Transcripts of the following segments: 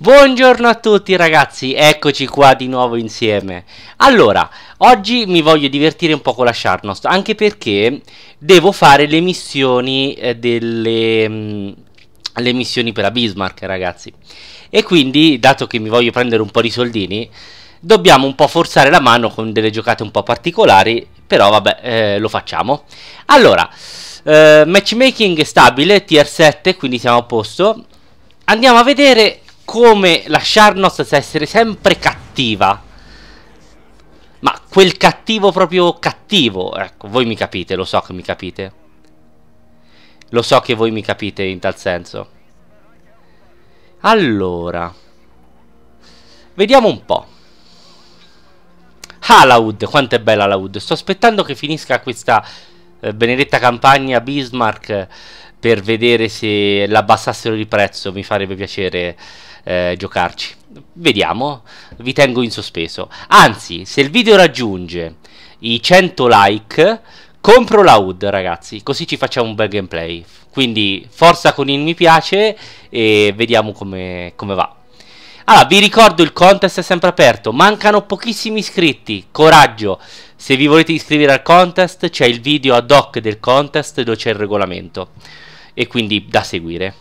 Buongiorno a tutti ragazzi, eccoci qua di nuovo insieme Allora, oggi mi voglio divertire un po' con la Sharnost Anche perché devo fare le missioni eh, delle... Mh, mm, le missioni per la Bismarck ragazzi E quindi, dato che mi voglio prendere un po' di soldini Dobbiamo un po' forzare la mano con delle giocate un po' particolari Però vabbè, eh, lo facciamo Allora, eh, matchmaking stabile, tier 7, quindi siamo a posto Andiamo a vedere come la Sharnos sa essere sempre cattiva. Ma quel cattivo proprio cattivo, ecco, voi mi capite, lo so che mi capite. Lo so che voi mi capite in tal senso. Allora, vediamo un po'. Ah, Laud, quanto è bella Laud. Sto aspettando che finisca questa eh, benedetta campagna Bismarck eh, per vedere se l'abbassassero di prezzo, mi farebbe piacere eh, giocarci. Vediamo, vi tengo in sospeso. Anzi, se il video raggiunge i 100 like, compro la HUD, ragazzi, così ci facciamo un bel gameplay. Quindi forza con il mi piace e vediamo come, come va. Allora, vi ricordo il contest è sempre aperto, mancano pochissimi iscritti, coraggio, se vi volete iscrivere al contest c'è il video ad hoc del contest dove c'è il regolamento e quindi da seguire.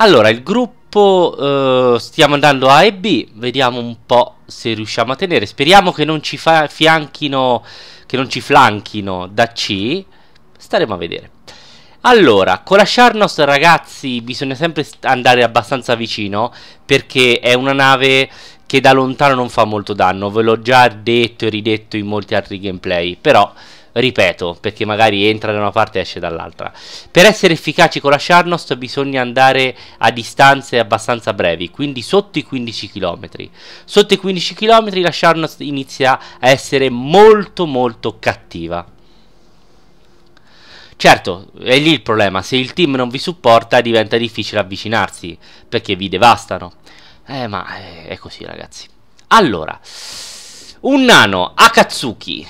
Allora, il gruppo gruppo eh, stiamo andando a e B, vediamo un po' se riusciamo a tenere. Speriamo che non ci fa- fianchino, che non ci flanchino da C. Staremo a vedere. Allora, con la Sharnos ragazzi bisogna sempre andare abbastanza vicino perché è una nave che da lontano non fa molto danno, ve l'ho già detto e ridetto in molti altri gameplay, però ripeto, perché magari entra da una parte e esce dall'altra. Per essere efficaci con la Charnost bisogna andare a distanze abbastanza brevi, quindi sotto i 15 km. Sotto i 15 km la Charnost inizia a essere molto molto cattiva. Certo, è lì il problema, se il team non vi supporta diventa difficile avvicinarsi, perché vi devastano. Eh, ma eh, è così ragazzi. Allora, un nano, Akatsuki.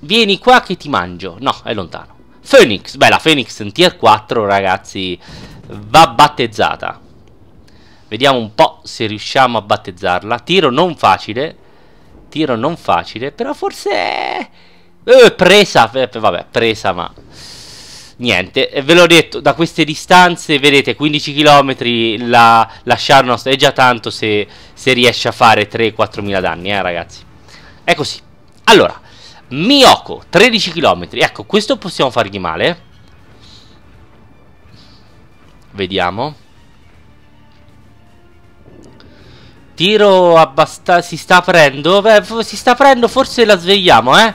Vieni qua che ti mangio. No, è lontano. Phoenix. Beh, la Phoenix in tier 4, ragazzi, va battezzata. Vediamo un po' se riusciamo a battezzarla. Tiro non facile. Tiro non facile, però forse... Eh, presa, eh, vabbè, presa, ma... Niente, ve l'ho detto, da queste distanze, vedete, 15 km la, la Sharnos è già tanto se, se riesce a fare 3-4 mila danni, eh, ragazzi. È così. Allora, Miyoko, 13 km. Ecco, questo possiamo fargli male. Vediamo. Tiro abbastanza... Si sta aprendo. Beh, si sta aprendo, forse la svegliamo, eh.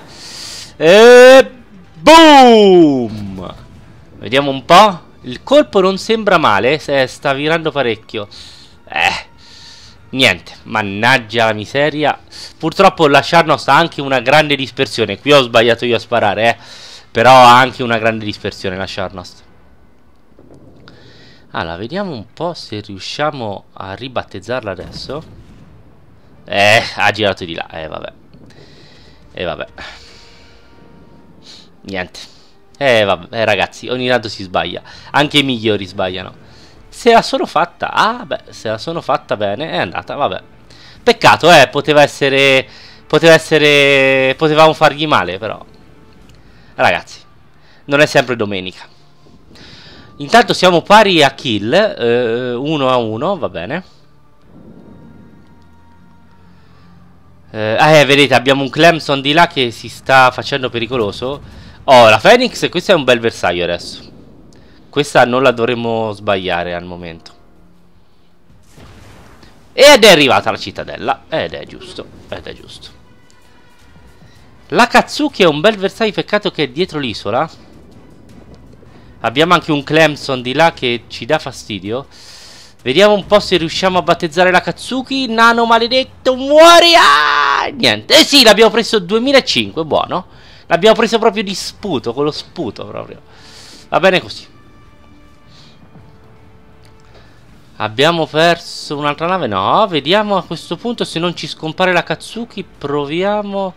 E... Eh, boom! Vediamo un po'. Il colpo non sembra male, sta virando parecchio. Eh... Niente, mannaggia la miseria. Purtroppo la lasciarno ha anche una grande dispersione. Qui ho sbagliato io a sparare, eh. Però ha anche una grande dispersione la lasciarno. Allora, vediamo un po' se riusciamo a ribattezzarla adesso. Eh, ha girato di là. Eh, vabbè. eh, vabbè. Niente. Eh, vabbè, eh, ragazzi, ogni tanto si sbaglia. Anche i migliori sbagliano se la sono fatta, ah beh, se la sono fatta bene, è andata, vabbè. Peccato, eh, poteva essere, poteva essere, potevamo fargli male, però. Ragazzi, non è sempre domenica. Intanto siamo pari a kill, 1 eh, a 1, va bene. Eh, eh, vedete, abbiamo un Clemson di là che si sta facendo pericoloso. Oh, la Phoenix, questo è un bel bersaglio adesso. Questa non la dovremmo sbagliare al momento. Ed è arrivata la cittadella. Ed è giusto. Ed è giusto. La Katsuki è un bel bersaglio. Peccato che è dietro l'isola. Abbiamo anche un Clemson di là che ci dà fastidio. Vediamo un po' se riusciamo a battezzare la Katsuki. Nano maledetto, muori! Ah! Niente. Eh sì, l'abbiamo preso 2005, buono. L'abbiamo preso proprio di sputo, con lo sputo proprio. Va bene così. Abbiamo perso un'altra nave? No, vediamo a questo punto se non ci scompare la Katsuki. Proviamo.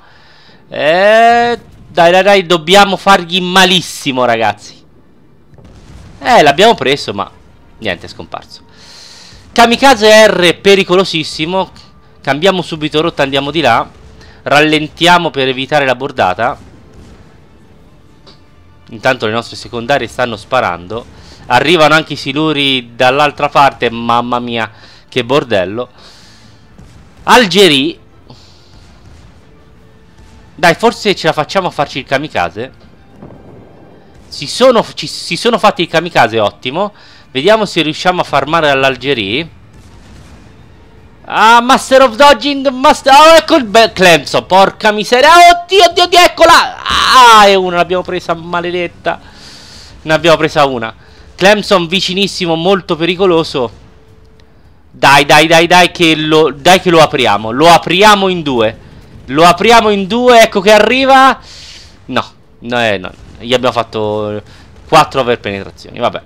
Eh, dai, dai, dai, dobbiamo fargli malissimo, ragazzi. Eh, l'abbiamo preso, ma niente, è scomparso. Kamikaze R, pericolosissimo. Cambiamo subito rotta, andiamo di là. Rallentiamo per evitare la bordata. Intanto le nostre secondarie stanno sparando. Arrivano anche i siluri dall'altra parte. Mamma mia, che bordello. Algeri. Dai, forse ce la facciamo a farci il kamikaze. Si sono, ci, si sono fatti il kamikaze, ottimo. Vediamo se riusciamo a farmare all'Algeria. Ah, Master of Dodging, Master... Oh, ecco il bel Clemson, porca miseria. oddio, oddio, oddio, eccola. Ah, è una l'abbiamo presa, maledetta. Ne abbiamo presa una. Clemson vicinissimo, molto pericoloso. Dai, dai, dai, dai che, lo, dai che lo apriamo. Lo apriamo in due. Lo apriamo in due, ecco che arriva. No, no, eh, no. Gli abbiamo fatto 4 over penetrazioni, vabbè.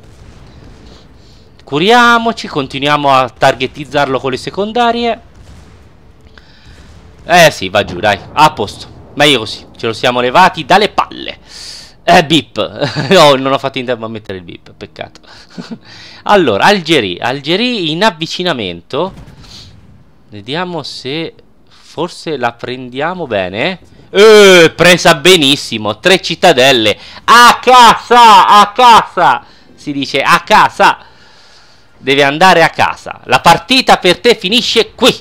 Curiamoci, continuiamo a targetizzarlo con le secondarie. Eh sì, va giù, dai. A posto. Meglio così. Ce lo siamo levati dalle palle. Eh, bip. no, non ho fatto in tempo a mettere il bip, peccato. allora, Algeri. Algeri in avvicinamento. Vediamo se forse la prendiamo bene. Eh, presa benissimo. Tre cittadelle. A casa, a casa. Si dice a casa. Deve andare a casa. La partita per te finisce qui.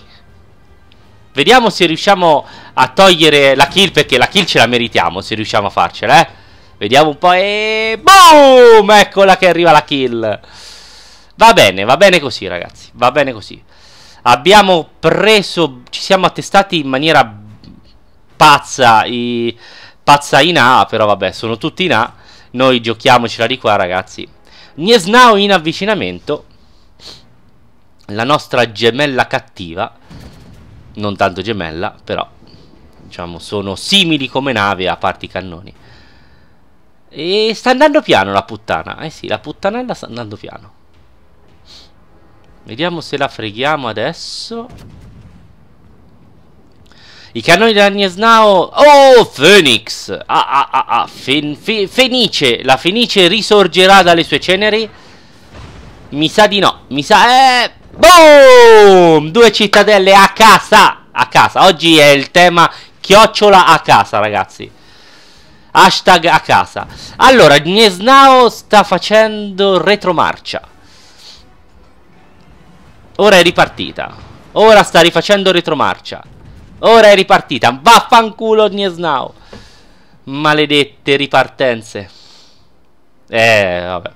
Vediamo se riusciamo a togliere la kill perché la kill ce la meritiamo se riusciamo a farcela, eh. Vediamo un po' e... Boom! Eccola che arriva la kill. Va bene, va bene così ragazzi, va bene così. Abbiamo preso, ci siamo attestati in maniera pazza, i, pazza in A, però vabbè, sono tutti in A. Noi giochiamocela di qua ragazzi. Niesnao in avvicinamento. La nostra gemella cattiva. Non tanto gemella, però diciamo sono simili come nave a parte i cannoni. E sta andando piano la puttana. Eh sì, la puttanella sta andando piano. Vediamo se la freghiamo adesso. I cannoni dell'Agnesnao. Oh, Phoenix! Ah, ah, ah, ah. Fen fe Fenice. La Fenice risorgerà dalle sue ceneri? Mi sa di no. Mi sa... Eh... Boom! Due cittadelle a casa. A casa. Oggi è il tema chiocciola a casa, ragazzi. Hashtag a casa. Allora, Gnesnao sta facendo retromarcia. Ora è ripartita. Ora sta rifacendo retromarcia. Ora è ripartita. Vaffanculo Gnesnao. Maledette ripartenze. Eh, vabbè.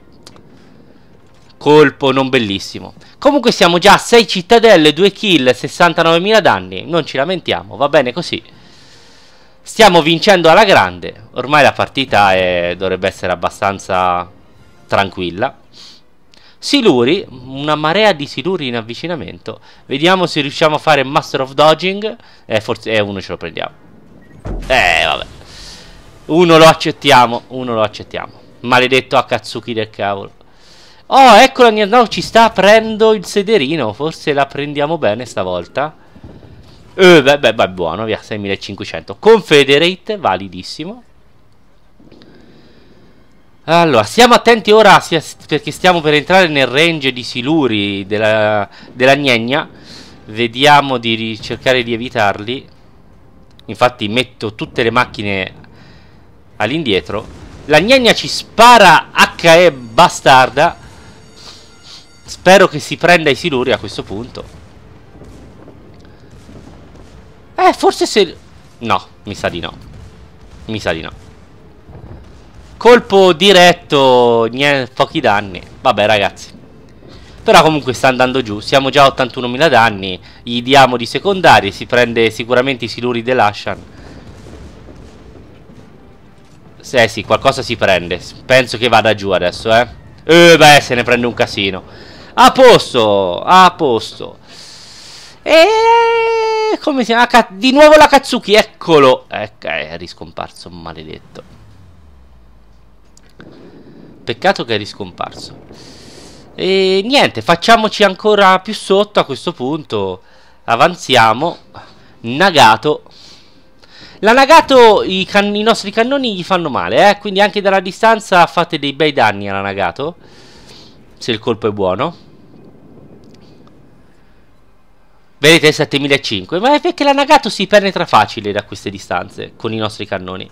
Colpo non bellissimo. Comunque siamo già a 6 cittadelle, 2 kill, 69.000 danni. Non ci lamentiamo, va bene così. Stiamo vincendo alla grande. Ormai la partita è, dovrebbe essere abbastanza tranquilla. Siluri, una marea di siluri in avvicinamento. Vediamo se riusciamo a fare Master of Dodging. Eh, forse eh, uno ce lo prendiamo. Eh, vabbè. Uno lo accettiamo, uno lo accettiamo. Maledetto Akatsuki del cavolo. Oh, eccola, no, ci sta, aprendo il sederino. Forse la prendiamo bene stavolta. Eh, beh, beh, beh, buono, via, 6500. Confederate, validissimo. Allora, siamo attenti ora perché stiamo per entrare nel range di siluri della, della gnegna. Vediamo di cercare di evitarli. Infatti metto tutte le macchine all'indietro. La gnegna ci spara HE bastarda. Spero che si prenda i siluri a questo punto. Eh, forse se... No, mi sa di no. Mi sa di no. Colpo diretto, niente, pochi danni. Vabbè, ragazzi. Però comunque sta andando giù. Siamo già a 81.000 danni. Gli diamo di secondari. Si prende sicuramente i siluri dell'Ashan. Eh sì, qualcosa si prende. Penso che vada giù adesso, eh. Eh, beh, se ne prende un casino. A posto, a posto. Eeeh... Eh, come si chiama? Ah, di nuovo la Katsuki, eccolo! Ecco, eh, è riscomparso, maledetto. Peccato che è riscomparso. E niente, facciamoci ancora più sotto a questo punto. Avanziamo. Nagato. La Nagato, i, i, nostri cannoni gli fanno male, eh? quindi anche dalla distanza fate dei bei danni alla Nagato. Se il colpo è buono. Vedete 7500, ma è perché la Nagato si penetra facile da queste distanze con i nostri cannoni.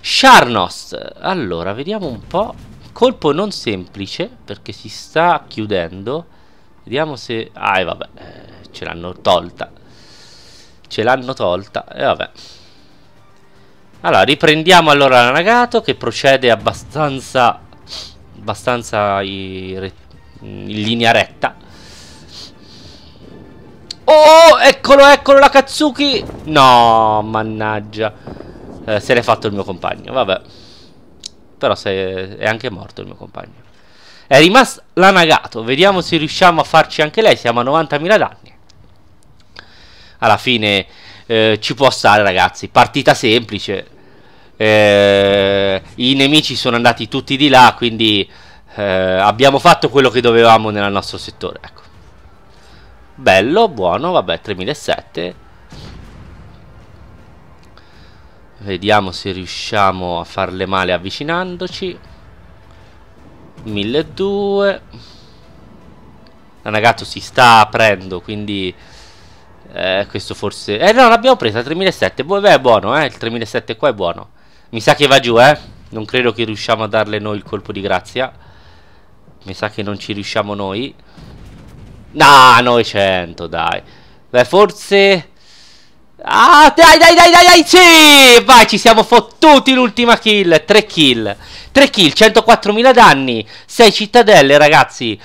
Sharnost, allora vediamo un po'. Colpo non semplice perché si sta chiudendo. Vediamo se... Ah e vabbè, eh, ce l'hanno tolta. Ce l'hanno tolta e vabbè. Allora, riprendiamo allora la Nagato che procede abbastanza... abbastanza in linea retta Oh, eccolo, eccolo, la Katsuki. No, mannaggia. Eh, se l'è fatto il mio compagno, vabbè. Però se è anche morto il mio compagno. È rimasto la Nagato. Vediamo se riusciamo a farci anche lei. Siamo a 90.000 danni. Alla fine eh, ci può stare, ragazzi. Partita semplice. Eh, I nemici sono andati tutti di là, quindi eh, abbiamo fatto quello che dovevamo nel nostro settore. Ecco. Bello, buono, vabbè, 3007. Vediamo se riusciamo a farle male avvicinandoci. 1200. Nagato si sta aprendo, quindi... Eh, questo forse... Eh no, l'abbiamo presa, 3007. Beh, è buono, eh. Il 3007 qua è buono. Mi sa che va giù, eh. Non credo che riusciamo a darle noi il colpo di grazia. Mi sa che non ci riusciamo noi. Ah, no, 900, dai. Beh, forse... Ah, dai, dai, dai, dai, dai, sì! Vai, ci siamo fottuti l'ultima kill. 3 kill. 3 kill, 104.000 danni. 6 cittadelle, ragazzi.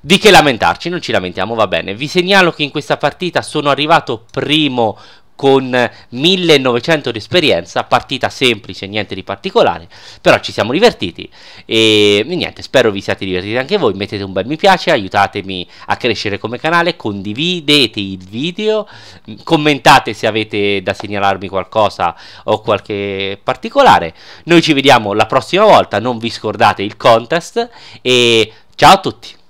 Di che lamentarci, non ci lamentiamo, va bene. Vi segnalo che in questa partita sono arrivato primo con 1900 di esperienza, partita semplice, niente di particolare, però ci siamo divertiti e, e niente, spero vi siate divertiti anche voi, mettete un bel mi piace, aiutatemi a crescere come canale, condividete il video, commentate se avete da segnalarmi qualcosa o qualche particolare, noi ci vediamo la prossima volta, non vi scordate il contest e ciao a tutti!